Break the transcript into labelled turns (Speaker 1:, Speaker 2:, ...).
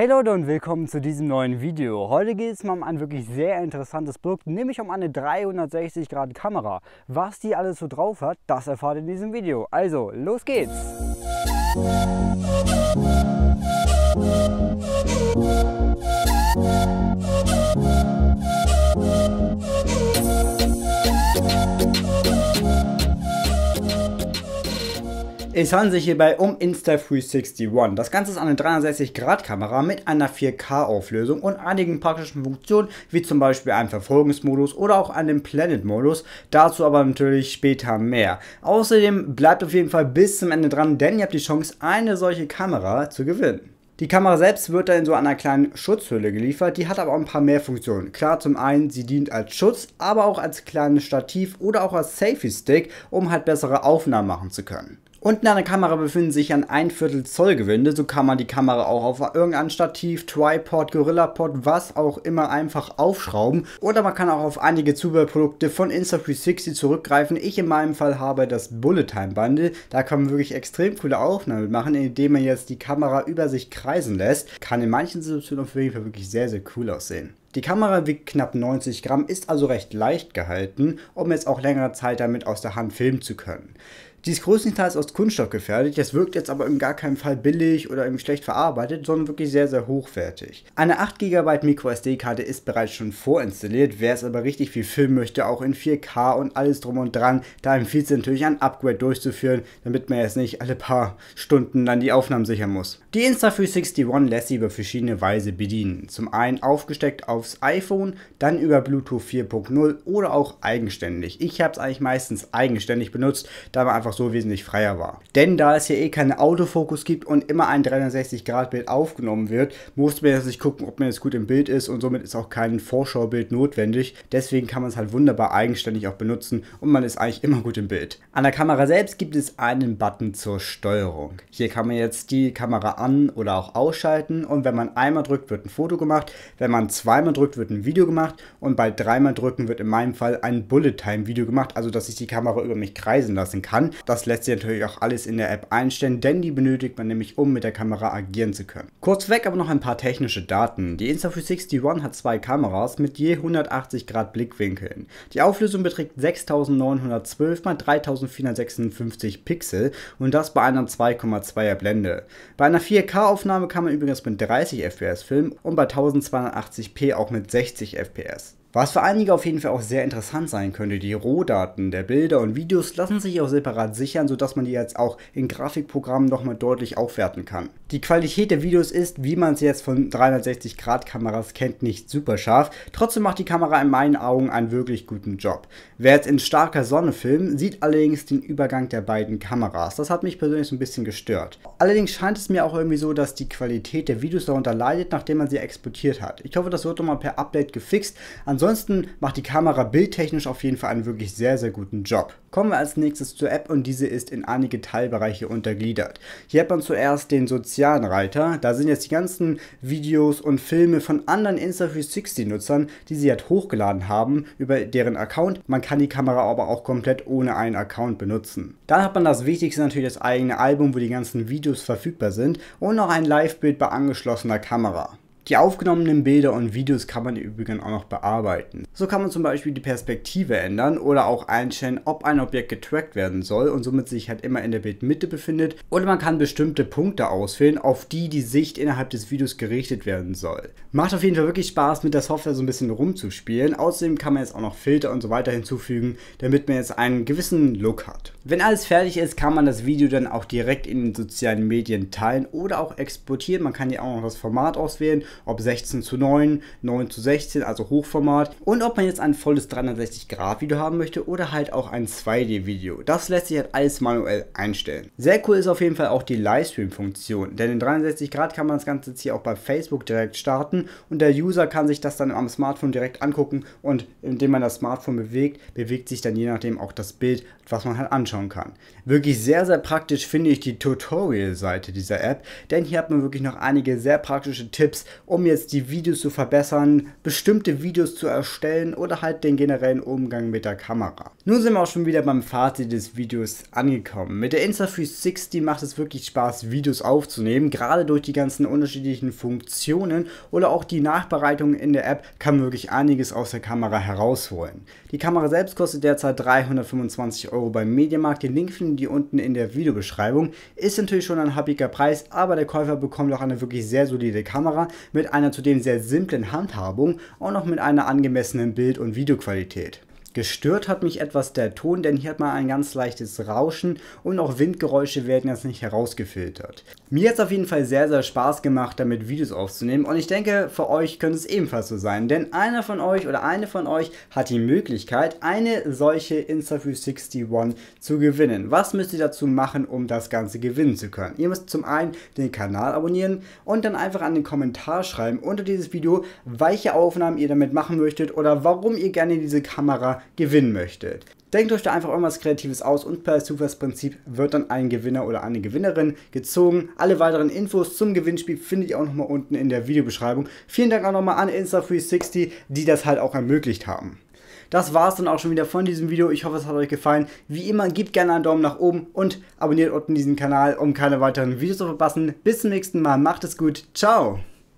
Speaker 1: Hey Leute und willkommen zu diesem neuen Video. Heute geht es mal um ein wirklich sehr interessantes Produkt, nämlich um eine 360 Grad Kamera. Was die alles so drauf hat, das erfahrt ihr in diesem Video. Also, los geht's! Es handelt sich hierbei um Insta361. Das Ganze ist eine 360-Grad-Kamera mit einer 4K-Auflösung und einigen praktischen Funktionen, wie zum Beispiel einem Verfolgungsmodus oder auch einem Planet-Modus. Dazu aber natürlich später mehr. Außerdem bleibt auf jeden Fall bis zum Ende dran, denn ihr habt die Chance, eine solche Kamera zu gewinnen. Die Kamera selbst wird dann in so einer kleinen Schutzhülle geliefert, die hat aber auch ein paar mehr Funktionen. Klar, zum einen, sie dient als Schutz, aber auch als kleines Stativ oder auch als Safety-Stick, um halt bessere Aufnahmen machen zu können. Unten an der Kamera befinden sich ein 1 Zoll Gewinde, so kann man die Kamera auch auf irgendein Stativ, Tripod, Gorillapod, was auch immer einfach aufschrauben oder man kann auch auf einige Zubehörprodukte von Insta360 zurückgreifen. Ich in meinem Fall habe das Bullet Time Bundle, da kann man wirklich extrem coole Aufnahmen machen, indem man jetzt die Kamera über sich kreisen lässt. Kann in manchen Situationen auf jeden Fall wirklich sehr, sehr cool aussehen. Die Kamera wiegt knapp 90 Gramm, ist also recht leicht gehalten, um jetzt auch längere Zeit damit aus der Hand filmen zu können. Sie ist größtenteils aus Kunststoff gefertigt, das wirkt jetzt aber in gar keinem Fall billig oder irgendwie schlecht verarbeitet, sondern wirklich sehr, sehr hochwertig. Eine 8 GB MicroSD-Karte ist bereits schon vorinstalliert, wer es aber richtig viel filmen möchte, auch in 4K und alles drum und dran, da empfiehlt es natürlich ein Upgrade durchzuführen, damit man jetzt nicht alle paar Stunden dann die Aufnahmen sichern muss. Die Insta361 lässt sie über verschiedene Weise bedienen. Zum einen aufgesteckt aufs iPhone, dann über Bluetooth 4.0 oder auch eigenständig. Ich habe es eigentlich meistens eigenständig benutzt, da man einfach so wesentlich freier war. Denn da es hier eh keinen Autofokus gibt und immer ein 360-Grad-Bild aufgenommen wird, musste man jetzt nicht gucken, ob man jetzt gut im Bild ist und somit ist auch kein Vorschaubild notwendig. Deswegen kann man es halt wunderbar eigenständig auch benutzen und man ist eigentlich immer gut im Bild. An der Kamera selbst gibt es einen Button zur Steuerung. Hier kann man jetzt die Kamera an- oder auch ausschalten und wenn man einmal drückt, wird ein Foto gemacht, wenn man zweimal drückt, wird ein Video gemacht und bei dreimal drücken wird in meinem Fall ein Bullet Time Video gemacht, also dass ich die Kamera über mich kreisen lassen kann. Das lässt sich natürlich auch alles in der App einstellen, denn die benötigt man nämlich, um mit der Kamera agieren zu können. Kurz weg aber noch ein paar technische Daten. Die insta 360 One hat zwei Kameras mit je 180 Grad Blickwinkeln. Die Auflösung beträgt 6912 x 3456 Pixel und das bei einer 2,2er Blende. Bei einer 4K-Aufnahme kann man übrigens mit 30 FPS filmen und bei 1280p auch mit 60 FPS. Was für einige auf jeden Fall auch sehr interessant sein könnte, die Rohdaten der Bilder und Videos lassen sich auch separat sichern, sodass man die jetzt auch in Grafikprogrammen nochmal deutlich aufwerten kann. Die Qualität der Videos ist, wie man es jetzt von 360 Grad Kameras kennt, nicht super scharf, trotzdem macht die Kamera in meinen Augen einen wirklich guten Job. Wer jetzt in starker Sonne filmt, sieht allerdings den Übergang der beiden Kameras, das hat mich persönlich so ein bisschen gestört. Allerdings scheint es mir auch irgendwie so, dass die Qualität der Videos darunter leidet, nachdem man sie exportiert hat. Ich hoffe, das wird nochmal per Update gefixt, An Ansonsten macht die Kamera bildtechnisch auf jeden Fall einen wirklich sehr, sehr guten Job. Kommen wir als nächstes zur App und diese ist in einige Teilbereiche untergliedert. Hier hat man zuerst den sozialen Reiter, da sind jetzt die ganzen Videos und Filme von anderen Insta360 Nutzern, die sie halt hochgeladen haben über deren Account. Man kann die Kamera aber auch komplett ohne einen Account benutzen. Dann hat man das Wichtigste natürlich das eigene Album, wo die ganzen Videos verfügbar sind und noch ein Live-Bild bei angeschlossener Kamera. Die aufgenommenen Bilder und Videos kann man übrigens auch noch bearbeiten. So kann man zum Beispiel die Perspektive ändern oder auch einstellen, ob ein Objekt getrackt werden soll und somit sich halt immer in der Bildmitte befindet. Oder man kann bestimmte Punkte auswählen, auf die die Sicht innerhalb des Videos gerichtet werden soll. Macht auf jeden Fall wirklich Spaß, mit der Software so ein bisschen rumzuspielen. Außerdem kann man jetzt auch noch Filter und so weiter hinzufügen, damit man jetzt einen gewissen Look hat. Wenn alles fertig ist, kann man das Video dann auch direkt in den sozialen Medien teilen oder auch exportieren. Man kann hier auch noch das Format auswählen ob 16 zu 9, 9 zu 16, also Hochformat. Und ob man jetzt ein volles 360-Grad-Video haben möchte oder halt auch ein 2D-Video. Das lässt sich halt alles manuell einstellen. Sehr cool ist auf jeden Fall auch die Livestream-Funktion, denn in 360 Grad kann man das Ganze jetzt hier auch bei Facebook direkt starten und der User kann sich das dann am Smartphone direkt angucken und indem man das Smartphone bewegt, bewegt sich dann je nachdem auch das Bild, was man halt anschauen kann. Wirklich sehr, sehr praktisch finde ich die Tutorial-Seite dieser App, denn hier hat man wirklich noch einige sehr praktische Tipps um jetzt die Videos zu verbessern, bestimmte Videos zu erstellen oder halt den generellen Umgang mit der Kamera. Nun sind wir auch schon wieder beim Fazit des Videos angekommen. Mit der Insta360 macht es wirklich Spaß, Videos aufzunehmen. Gerade durch die ganzen unterschiedlichen Funktionen oder auch die Nachbereitung in der App kann man wirklich einiges aus der Kamera herausholen. Die Kamera selbst kostet derzeit 325 Euro beim Mediamarkt. Den Link findet ihr unten in der Videobeschreibung. Ist natürlich schon ein happiger Preis, aber der Käufer bekommt auch eine wirklich sehr solide Kamera mit mit einer zudem sehr simplen Handhabung und noch mit einer angemessenen Bild- und Videoqualität. Gestört hat mich etwas der Ton, denn hier hat man ein ganz leichtes Rauschen und auch Windgeräusche werden jetzt nicht herausgefiltert. Mir hat es auf jeden Fall sehr, sehr Spaß gemacht, damit Videos aufzunehmen und ich denke, für euch könnte es ebenfalls so sein, denn einer von euch oder eine von euch hat die Möglichkeit, eine solche Insta361 zu gewinnen. Was müsst ihr dazu machen, um das Ganze gewinnen zu können? Ihr müsst zum einen den Kanal abonnieren und dann einfach an den Kommentar schreiben unter dieses Video, welche Aufnahmen ihr damit machen möchtet oder warum ihr gerne diese Kamera gewinnen möchtet. Denkt euch da einfach irgendwas Kreatives aus und per Zufallsprinzip wird dann ein Gewinner oder eine Gewinnerin gezogen. Alle weiteren Infos zum Gewinnspiel findet ihr auch nochmal unten in der Videobeschreibung. Vielen Dank auch nochmal an Insta360, die das halt auch ermöglicht haben. Das war es dann auch schon wieder von diesem Video. Ich hoffe, es hat euch gefallen. Wie immer, gebt gerne einen Daumen nach oben und abonniert unten diesen Kanal, um keine weiteren Videos zu verpassen. Bis zum nächsten Mal. Macht es gut. Ciao.